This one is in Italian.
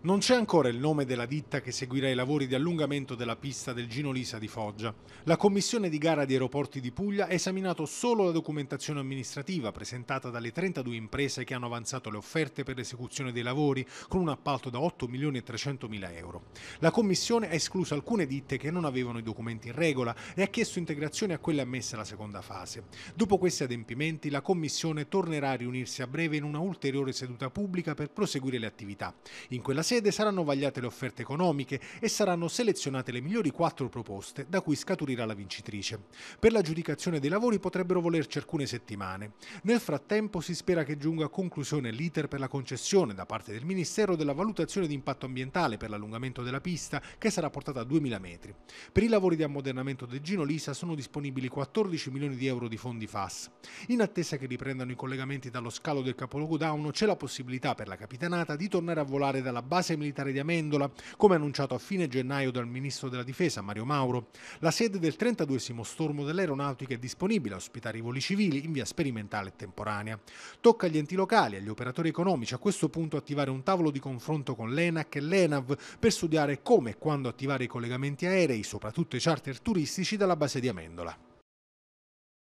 Non c'è ancora il nome della ditta che seguirà i lavori di allungamento della pista del Gino Lisa di Foggia. La commissione di gara di aeroporti di Puglia ha esaminato solo la documentazione amministrativa presentata dalle 32 imprese che hanno avanzato le offerte per l'esecuzione dei lavori con un appalto da 8 milioni e 300 mila euro. La commissione ha escluso alcune ditte che non avevano i documenti in regola e ha chiesto integrazione a quelle ammesse alla seconda fase. Dopo questi adempimenti la commissione tornerà a riunirsi a breve in una ulteriore seduta pubblica per proseguire le attività. In quella sede saranno vagliate le offerte economiche e saranno selezionate le migliori quattro proposte da cui scaturirà la vincitrice. Per l'aggiudicazione dei lavori potrebbero volerci alcune settimane. Nel frattempo si spera che giunga a conclusione l'iter per la concessione da parte del Ministero della valutazione di impatto ambientale per l'allungamento della pista che sarà portata a 2000 metri. Per i lavori di ammodernamento del Gino Lisa sono disponibili 14 milioni di euro di fondi FAS. In attesa che riprendano i collegamenti dallo scalo del capoluogo Dauno c'è la possibilità per la capitanata di tornare a volare dalla base base militare di Amendola, come annunciato a fine gennaio dal ministro della difesa Mario Mauro. La sede del 32 stormo dell'aeronautica è disponibile a ospitare i voli civili in via sperimentale e temporanea. Tocca agli enti locali, agli operatori economici a questo punto attivare un tavolo di confronto con l'ENAC e l'ENAV per studiare come e quando attivare i collegamenti aerei, soprattutto i charter turistici, dalla base di Amendola.